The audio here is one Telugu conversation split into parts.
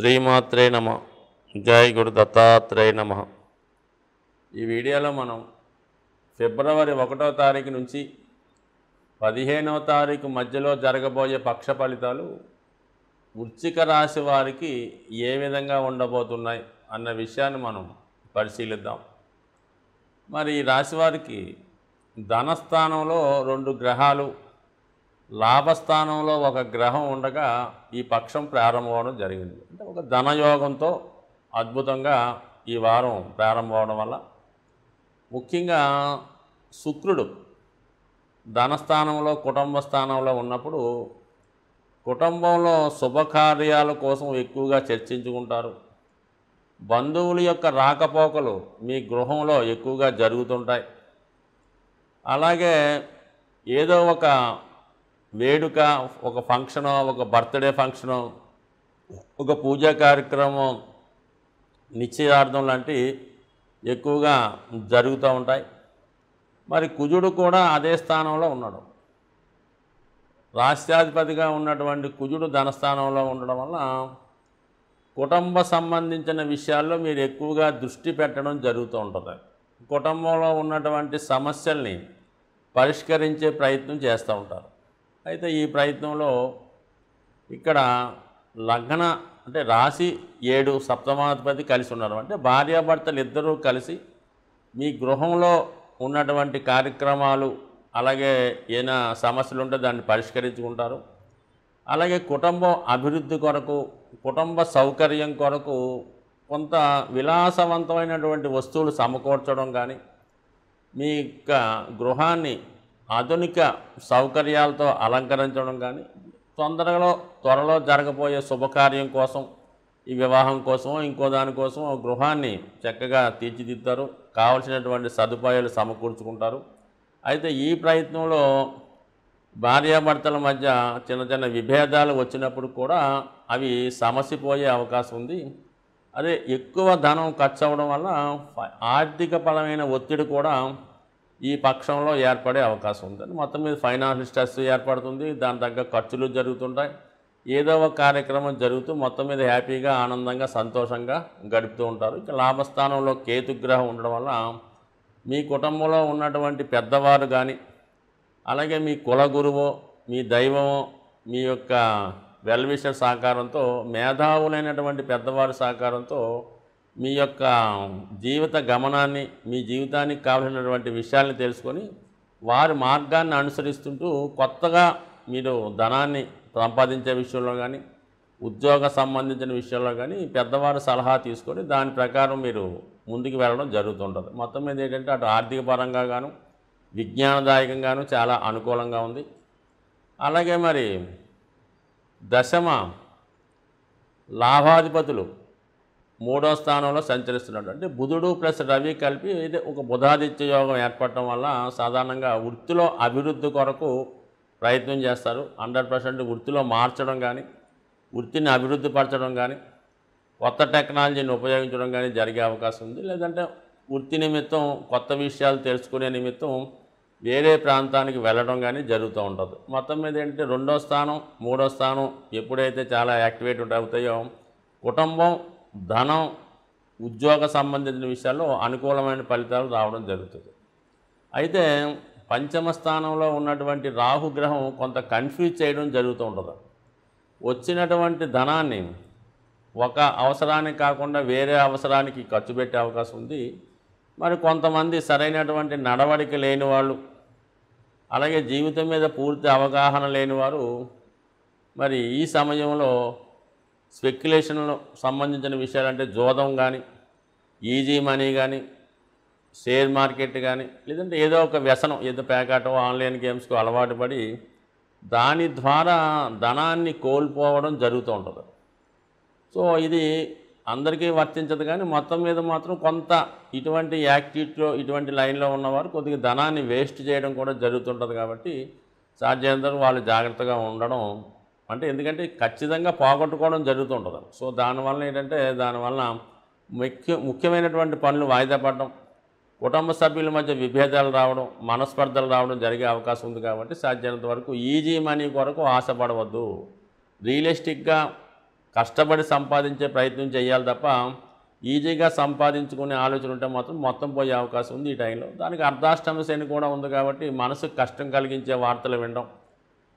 శ్రీమాత్రే నమ జై గురు దత్తాత్రేయ నమ ఈ వీడియోలో మనం ఫిబ్రవరి ఒకటో తారీఖు నుంచి పదిహేనవ తారీఖు మధ్యలో జరగబోయే పక్ష ఫలితాలు వృచ్చిక రాశి వారికి ఏ విధంగా ఉండబోతున్నాయి అన్న విషయాన్ని మనం పరిశీలిద్దాం మరి ఈ రాశి వారికి ధనస్థానంలో రెండు గ్రహాలు లాభస్థానంలో ఒక గ్రహం ఉండగా ఈ పక్షం ప్రారంభం జరిగింది అంటే ఒక ధనయోగంతో అద్భుతంగా ఈ వారం ప్రారంభమవడం వల్ల ముఖ్యంగా శుక్రుడు ధనస్థానంలో కుటుంబ స్థానంలో ఉన్నప్పుడు కుటుంబంలో శుభకార్యాల కోసం ఎక్కువగా చర్చించుకుంటారు బంధువుల యొక్క రాకపోకలు మీ గృహంలో ఎక్కువగా జరుగుతుంటాయి అలాగే ఏదో ఒక వేడుక ఒక ఫంక్షను ఒక బర్త్డే ఫంక్షను ఒక పూజా కార్యక్రమం నిశ్చయార్థం లాంటి ఎక్కువగా జరుగుతూ ఉంటాయి మరి కుజుడు కూడా అదే స్థానంలో ఉన్నాడు రాష్ట్రాధిపతిగా ఉన్నటువంటి కుజుడు ధనస్థానంలో ఉండడం వల్ల కుటుంబ సంబంధించిన విషయాల్లో మీరు ఎక్కువగా దృష్టి పెట్టడం జరుగుతూ ఉంటుంది కుటుంబంలో ఉన్నటువంటి సమస్యల్ని పరిష్కరించే ప్రయత్నం చేస్తూ ఉంటారు అయితే ఈ ప్రయత్నంలో ఇక్కడ లగ్న అంటే రాశి ఏడు సప్తమాధిపతి కలిసి ఉన్నారు అంటే భార్యాభర్తలు ఇద్దరూ కలిసి మీ గృహంలో ఉన్నటువంటి కార్యక్రమాలు అలాగే ఏదైనా సమస్యలు ఉంటే దాన్ని పరిష్కరించుకుంటారు అలాగే కుటుంబ అభివృద్ధి కొరకు కుటుంబ సౌకర్యం కొరకు కొంత విలాసవంతమైనటువంటి వస్తువులు సమకూర్చడం కానీ మీ యొక్క గృహాన్ని ఆధునిక సౌకర్యాలతో అలంకరించడం కానీ తొందరలో త్వరలో జరగబోయే శుభకార్యం కోసం ఈ వివాహం కోసం ఇంకో దానికోసం గృహాన్ని చక్కగా తీర్చిదిద్దారు కావలసినటువంటి సదుపాయాలు సమకూర్చుకుంటారు అయితే ఈ ప్రయత్నంలో భార్యాభర్తల మధ్య చిన్న చిన్న విభేదాలు వచ్చినప్పుడు కూడా అవి సమసిపోయే అవకాశం ఉంది అదే ఎక్కువ ధనం ఖర్చు అవ్వడం వల్ల ఆర్థికపరమైన ఒత్తిడి కూడా ఈ పక్షంలో ఏర్పడే అవకాశం ఉంది మొత్తం మీద ఫైనాన్షియల్ స్ట్రెస్ ఏర్పడుతుంది దాని తగ్గ ఖర్చులు జరుగుతుంటాయి ఏదో ఒక కార్యక్రమం జరుగుతూ మొత్తం మీద హ్యాపీగా ఆనందంగా సంతోషంగా గడుపుతూ ఉంటారు ఇక లాభస్థానంలో కేతుగ్రహం ఉండడం వల్ల మీ కుటుంబంలో ఉన్నటువంటి పెద్దవారు కానీ అలాగే మీ కుల గురువో మీ దైవమో మీ యొక్క వెల్విషర్ సహకారంతో మేధావులైనటువంటి పెద్దవారి సహకారంతో మీ యొక్క జీవిత గమనాన్ని మీ జీవితానికి కావలసినటువంటి విషయాల్ని తెలుసుకొని వారి మార్గాన్ని అనుసరిస్తుంటూ కొత్తగా మీరు ధనాన్ని సంపాదించే విషయంలో కానీ ఉద్యోగ సంబంధించిన విషయంలో కానీ పెద్దవారు సలహా తీసుకొని దాని ప్రకారం మీరు ముందుకు వెళ్ళడం జరుగుతుంటుంది మొత్తం మీద ఏంటంటే అటు ఆర్థిక పరంగా గాను విజ్ఞానదాయకంగాను చాలా అనుకూలంగా ఉంది అలాగే మరి దశమ లాభాధిపతులు మూడో స్థానంలో సంచరిస్తున్నాడు అంటే బుధుడు ప్లస్ రవి కలిపి ఇది ఒక బుధాదిత్య యోగం ఏర్పడటం వల్ల సాధారణంగా వృత్తిలో అభివృద్ధి కొరకు ప్రయత్నం చేస్తారు హండ్రెడ్ పర్సెంట్ వృత్తిలో మార్చడం కానీ వృత్తిని అభివృద్ధి పరచడం కానీ కొత్త టెక్నాలజీని ఉపయోగించడం కానీ జరిగే అవకాశం ఉంది లేదంటే వృత్తి నిమిత్తం కొత్త విషయాలు తెలుసుకునే నిమిత్తం వేరే ప్రాంతానికి వెళ్ళడం కానీ జరుగుతూ ఉంటుంది మొత్తం మీద ఏంటంటే రెండో స్థానం మూడో స్థానం ఎప్పుడైతే చాలా యాక్టివేట్ అవుతాయో కుటుంబం ధనం ఉద్యోగ సంబంధించిన విషయాల్లో అనుకూలమైన ఫలితాలు రావడం జరుగుతుంది అయితే పంచమ స్థానంలో ఉన్నటువంటి రాహుగ్రహం కొంత కన్ఫ్యూజ్ చేయడం జరుగుతూ ఉంటుంది వచ్చినటువంటి ధనాన్ని ఒక అవసరానికి కాకుండా వేరే అవసరానికి ఖర్చు పెట్టే అవకాశం ఉంది మరి కొంతమంది సరైనటువంటి నడవడిక లేని వాళ్ళు అలాగే జీవితం మీద పూర్తి అవగాహన లేని వారు మరి ఈ సమయంలో స్పెక్యులేషన్లో సంబంధించిన విషయాలు అంటే జోదం కానీ ఈజీ మనీ కానీ షేర్ మార్కెట్ కానీ లేదంటే ఏదో ఒక వ్యసనం ఏదో ప్యాకాటో ఆన్లైన్ గేమ్స్కు అలవాటు పడి దాని ద్వారా ధనాన్ని కోల్పోవడం జరుగుతూ ఉంటుంది సో ఇది అందరికీ వర్తించదు కానీ మొత్తం మీద మాత్రం కొంత ఇటువంటి యాక్టివిటీలో ఇటువంటి లైన్లో ఉన్నవారు కొద్దిగా ధనాన్ని వేస్ట్ చేయడం కూడా జరుగుతుంటుంది కాబట్టి సాధ్యంతరం వాళ్ళు జాగ్రత్తగా ఉండడం అంటే ఎందుకంటే ఖచ్చితంగా పోగొట్టుకోవడం జరుగుతుంటుంది సో దానివల్ల ఏంటంటే దానివల్ల ముఖ్య ముఖ్యమైనటువంటి పనులు వాయిదా పడడం కుటుంబ సభ్యుల మధ్య విభేదాలు రావడం మనస్పర్ధలు రావడం జరిగే అవకాశం ఉంది కాబట్టి సాధ్యమైనంత వరకు ఈజీ మనీ కొరకు ఆశపడవద్దు రియలిస్టిక్గా కష్టపడి సంపాదించే ప్రయత్నం చేయాలి తప్ప ఈజీగా సంపాదించుకునే ఆలోచన ఉంటే మాత్రం మొత్తం పోయే అవకాశం ఉంది ఈ టైంలో దానికి అర్ధాష్టమ శని కూడా ఉంది కాబట్టి మనసుకు కష్టం కలిగించే వార్తలు వినడం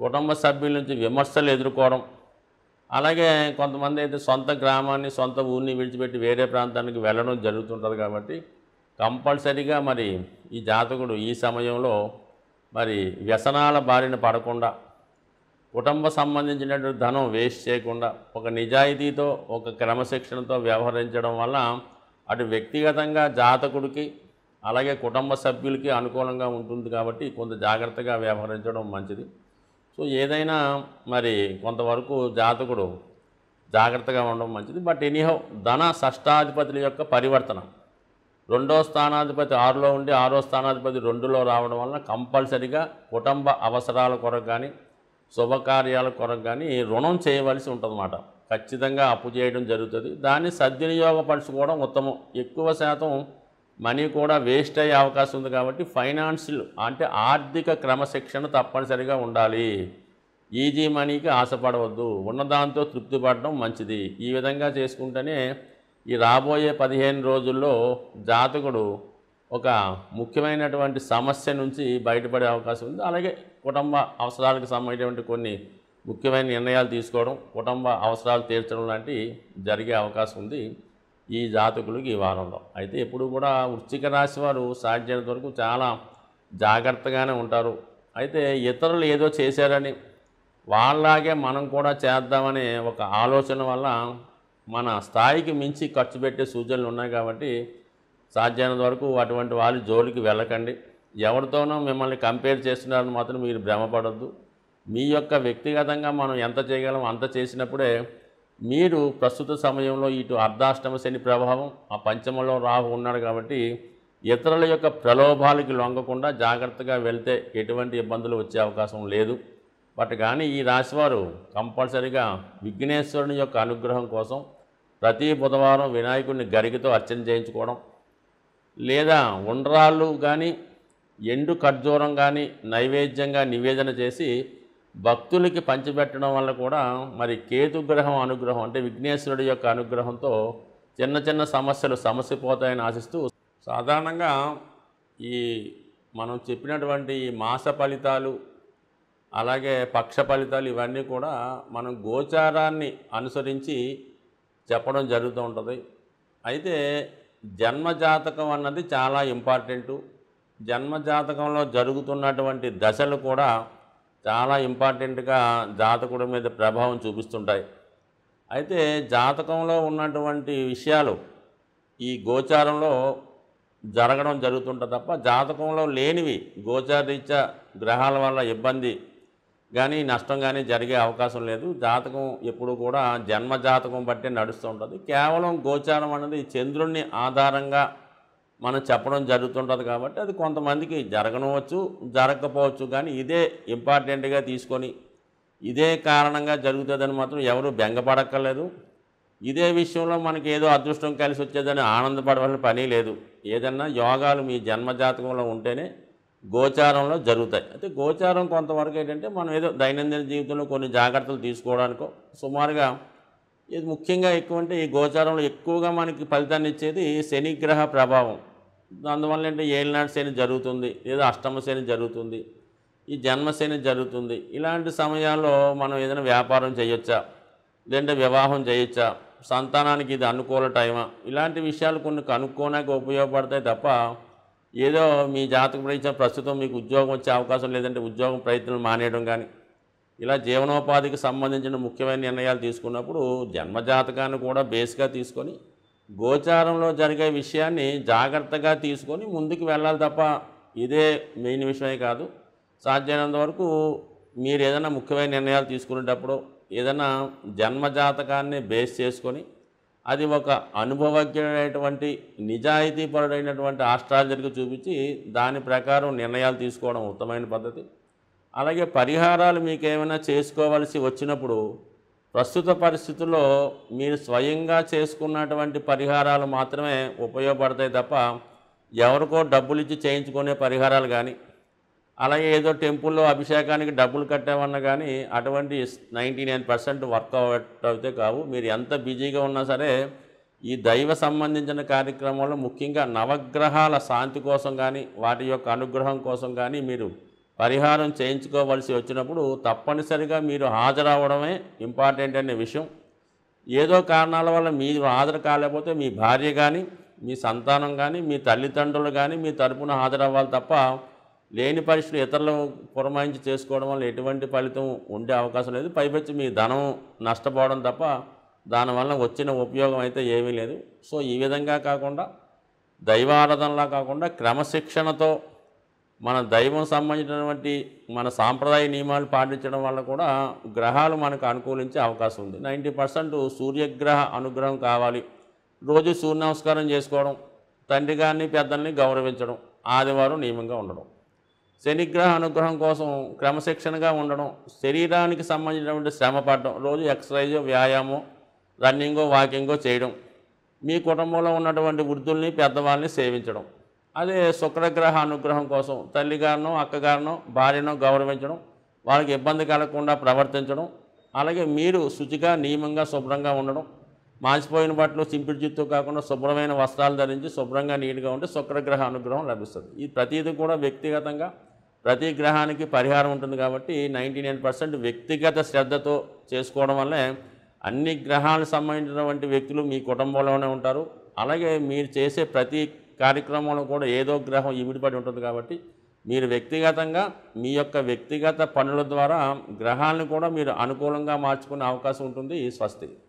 కుటుంబ సభ్యుల నుంచి విమర్శలు ఎదుర్కోవడం అలాగే కొంతమంది అయితే సొంత గ్రామాన్ని సొంత ఊరిని విడిచిపెట్టి వేరే ప్రాంతానికి వెళ్ళడం జరుగుతుంటుంది కాబట్టి కంపల్సరీగా మరి ఈ జాతకుడు ఈ సమయంలో మరి వ్యసనాల బారిన పడకుండా కుటుంబ సంబంధించినటువంటి ధనం వేస్ట్ చేయకుండా ఒక నిజాయితీతో ఒక క్రమశిక్షణతో వ్యవహరించడం వల్ల అటు వ్యక్తిగతంగా జాతకుడికి అలాగే కుటుంబ సభ్యులకి అనుకూలంగా ఉంటుంది కాబట్టి కొంత జాగ్రత్తగా వ్యవహరించడం మంచిది సో ఏదైనా మరి కొంతవరకు జాతకుడు జాగ్రత్తగా ఉండడం మంచిది బట్ ఎనీహౌ ధన షష్టాధిపతుల యొక్క పరివర్తన రెండో స్థానాధిపతి ఆరులో ఉండి ఆరో స్థానాధిపతి రెండులో రావడం వలన కంపల్సరిగా కుటుంబ అవసరాల కొరకు కానీ శుభకార్యాల కొరకు కానీ రుణం చేయవలసి ఉంటుందన్నమాట ఖచ్చితంగా అప్పు చేయడం జరుగుతుంది దాన్ని సద్వినియోగపరచుకోవడం ఉత్తమం ఎక్కువ శాతం మనీ కూడా వేస్ట్ అయ్యే అవకాశం ఉంది కాబట్టి ఫైనాన్షియల్ అంటే ఆర్థిక క్రమశిక్షణ తప్పనిసరిగా ఉండాలి ఈజీ మనీకి ఆశపడవద్దు ఉన్నదాంతో తృప్తి పడడం మంచిది ఈ విధంగా చేసుకుంటేనే ఈ రాబోయే పదిహేను రోజుల్లో జాతకుడు ఒక ముఖ్యమైనటువంటి సమస్య నుంచి బయటపడే అవకాశం ఉంది అలాగే కుటుంబ అవసరాలకు సంబంధించినటువంటి కొన్ని ముఖ్యమైన నిర్ణయాలు తీసుకోవడం కుటుంబ అవసరాలు తీర్చడం లాంటివి జరిగే అవకాశం ఉంది ఈ జాతకులకు ఈ వారంలో అయితే ఎప్పుడు కూడా వృశ్చిక రాశి వారు సాధ్యత వరకు చాలా జాగ్రత్తగానే ఉంటారు అయితే ఇతరులు ఏదో చేశారని వాళ్ళలాగే మనం కూడా చేద్దామనే ఒక ఆలోచన వల్ల మన స్థాయికి మించి ఖర్చు పెట్టే సూచనలు ఉన్నాయి కాబట్టి సాధ్యమైనంత వరకు అటువంటి వాళ్ళు జోలికి వెళ్ళకండి ఎవరితోనో మిమ్మల్ని కంపేర్ చేస్తున్నారని మాత్రం మీరు భ్రమపడద్దు మీ యొక్క వ్యక్తిగతంగా మనం ఎంత చేయగలం అంత చేసినప్పుడే మీరు ప్రస్తుత సమయంలో ఇటు అర్ధాష్టమ శని ప్రభావం ఆ పంచమంలో రాహు ఉన్నాడు కాబట్టి ఇతరుల యొక్క ప్రలోభాలకి లొంగకుండా జాగ్రత్తగా వెళ్తే ఎటువంటి ఇబ్బందులు వచ్చే అవకాశం లేదు బట్ కానీ ఈ రాశివారు కంపల్సరిగా విఘ్నేశ్వరుని యొక్క అనుగ్రహం కోసం ప్రతి బుధవారం వినాయకుడిని గరిగితో అర్చన చేయించుకోవడం లేదా ఉండ్రాళ్ళు కానీ ఎండు ఖర్జూరం కానీ నైవేద్యంగా నివేదన చేసి భక్తులకి పంచిపెట్టడం వల్ల కూడా మరి కేతుగ్రహం అనుగ్రహం అంటే విఘ్నేశ్వరుడి యొక్క అనుగ్రహంతో చిన్న చిన్న సమస్యలు సమసిపోతాయని ఆశిస్తూ సాధారణంగా ఈ మనం చెప్పినటువంటి మాస ఫలితాలు అలాగే పక్ష ఫలితాలు ఇవన్నీ కూడా మనం గోచారాన్ని అనుసరించి చెప్పడం జరుగుతూ ఉంటుంది అయితే జన్మజాతకం అన్నది చాలా ఇంపార్టెంటు జన్మజాతకంలో జరుగుతున్నటువంటి దశలు కూడా చాలా ఇంపార్టెంట్గా జాతకుడి మీద ప్రభావం చూపిస్తుంటాయి అయితే జాతకంలో ఉన్నటువంటి విషయాలు ఈ గోచారంలో జరగడం జరుగుతుంటుంది తప్ప జాతకంలో లేనివి గోచారీత్యా గ్రహాల వల్ల ఇబ్బంది కానీ నష్టం కానీ జరిగే అవకాశం లేదు జాతకం ఎప్పుడు కూడా జన్మ జాతకం బట్టే నడుస్తూ ఉంటుంది కేవలం గోచారం అనేది చంద్రుణ్ణి ఆధారంగా మనం చెప్పడం జరుగుతుంటుంది కాబట్టి అది కొంతమందికి జరగనవచ్చు జరగకపోవచ్చు కానీ ఇదే ఇంపార్టెంట్గా తీసుకొని ఇదే కారణంగా జరుగుతుందని మాత్రం ఎవరు బెంగపడక్కర్లేదు ఇదే విషయంలో మనకి ఏదో అదృష్టం కలిసి వచ్చేదని ఆనందపడవలసిన పని లేదు ఏదన్నా యోగాలు మీ జన్మజాతకంలో ఉంటేనే గోచారంలో జరుగుతాయి అయితే గోచారం కొంతవరకు ఏంటంటే మనం ఏదో దైనందిన జీవితంలో కొన్ని జాగ్రత్తలు తీసుకోవడానికో సుమారుగా ఇది ముఖ్యంగా ఎక్కువ అంటే ఈ గోచారంలో ఎక్కువగా మనకి ఫలితాన్ని ఇచ్చేది శనిగ్రహ ప్రభావం అందువల్ల ఏంటంటే ఏలినాడు శని జరుగుతుంది లేదా అష్టమ శని జరుగుతుంది ఈ జన్మశని జరుగుతుంది ఇలాంటి సమయాల్లో మనం ఏదైనా వ్యాపారం చేయొచ్చా లేదంటే వివాహం చేయొచ్చా సంతానానికి ఇది అనుకూల టైమా ఇలాంటి విషయాలు కొన్ని కనుక్కోనాక ఉపయోగపడతాయి తప్ప ఏదో మీ జాతక ప్రయత్నం ప్రస్తుతం మీకు ఉద్యోగం వచ్చే అవకాశం లేదంటే ఉద్యోగం ప్రయత్నం మానేయడం కానీ ఇలా జీవనోపాధికి సంబంధించిన ముఖ్యమైన నిర్ణయాలు తీసుకున్నప్పుడు జన్మజాతకాన్ని కూడా బేస్గా తీసుకొని గోచారంలో జరిగే విషయాన్ని జాగ్రత్తగా తీసుకొని ముందుకు వెళ్ళాలి తప్ప ఇదే మెయిన్ విషయమే కాదు సాధ్యమైనంత వరకు మీరు ఏదైనా ముఖ్యమైన నిర్ణయాలు తీసుకునేటప్పుడు ఏదైనా జన్మజాతకాన్ని బేస్ చేసుకొని అది ఒక అనుభవజ్ఞమైనటువంటి నిజాయితీపరుడైనటువంటి ఆస్ట్రాలజర్కి చూపించి దాని ప్రకారం నిర్ణయాలు తీసుకోవడం ఉత్తమైన పద్ధతి అలాగే పరిహారాలు మీకు ఏమైనా చేసుకోవాల్సి వచ్చినప్పుడు ప్రస్తుత పరిస్థితుల్లో మీరు స్వయంగా చేసుకున్నటువంటి పరిహారాలు మాత్రమే ఉపయోగపడతాయి తప్ప ఎవరికో డబ్బులు ఇచ్చి చేయించుకునే పరిహారాలు కానీ అలాగే ఏదో టెంపుల్లో అభిషేకానికి డబ్బులు కట్టామన్నా కానీ అటువంటి నైంటీ నైన్ పర్సెంట్ వర్కౌట్ అవుతే కావు మీరు ఎంత బిజీగా ఉన్నా సరే ఈ దైవ సంబంధించిన కార్యక్రమంలో ముఖ్యంగా నవగ్రహాల శాంతి కోసం కానీ వాటి యొక్క అనుగ్రహం కోసం కానీ మీరు పరిహారం చేయించుకోవలసి వచ్చినప్పుడు తప్పనిసరిగా మీరు హాజరవడమే ఇంపార్టెంట్ అనే విషయం ఏదో కారణాల వల్ల మీరు హాజరు కాలేకపోతే మీ భార్య కానీ మీ సంతానం కానీ మీ తల్లిదండ్రులు కానీ మీ తరపున హాజరవ్వాలి తప్ప లేని పరిస్థితులు ఇతరులు పురమాయించి చేసుకోవడం వల్ల ఎటువంటి ఫలితం ఉండే అవకాశం లేదు పైపచ్చి మీ ధనం నష్టపోవడం తప్ప దానివల్ల వచ్చిన ఉపయోగం అయితే ఏమీ లేదు సో ఈ విధంగా కాకుండా దైవారాధనలా కాకుండా క్రమశిక్షణతో మన దైవం సంబంధించినటువంటి మన సాంప్రదాయ నియమాలు పాటించడం వల్ల కూడా గ్రహాలు మనకు అనుకూలించే అవకాశం ఉంది నైంటీ పర్సెంట్ సూర్యగ్రహ అనుగ్రహం కావాలి రోజు సూర్య నమస్కారం చేసుకోవడం తండ్రి గారిని పెద్దల్ని గౌరవించడం ఆదివారం నియమంగా ఉండడం శనిగ్రహ అనుగ్రహం కోసం క్రమశిక్షణగా ఉండడం శరీరానికి సంబంధించినటువంటి శ్రమ పడడం రోజు ఎక్సర్సైజ్ వ్యాయామం రన్నింగో వాకింగో చేయడం మీ కుటుంబంలో ఉన్నటువంటి వృద్ధుల్ని పెద్దవాళ్ళని సేవించడం అదే శుక్రగ్రహ అనుగ్రహం కోసం తల్లిగారినో అక్కగారినో భార్యనో గౌరవించడం వాళ్ళకి ఇబ్బంది కలగకుండా ప్రవర్తించడం అలాగే మీరు శుచిగా నియమంగా శుభ్రంగా ఉండడం మాసిపోయిన బట్టలు సింపిడి చిత్తు కాకుండా శుభ్రమైన వస్త్రాలు ధరించి శుభ్రంగా నీట్గా ఉంటే శుక్రగ్రహ అనుగ్రహం లభిస్తుంది ఈ ప్రతిదీ కూడా వ్యక్తిగతంగా ప్రతి గ్రహానికి పరిహారం ఉంటుంది కాబట్టి నైంటీ నైన్ పర్సెంట్ వ్యక్తిగత శ్రద్ధతో చేసుకోవడం వల్లే అన్ని గ్రహాలకు సంబంధించినటువంటి వ్యక్తులు మీ కుటుంబంలోనే ఉంటారు అలాగే మీరు చేసే ప్రతి కార్యక్రమంలో కూడా ఏదో గ్రహం ఇమిడిపడి ఉంటుంది కాబట్టి మీరు వ్యక్తిగతంగా మీ యొక్క వ్యక్తిగత పనుల ద్వారా గ్రహాలను కూడా మీరు అనుకూలంగా మార్చుకునే అవకాశం ఉంటుంది స్వస్తి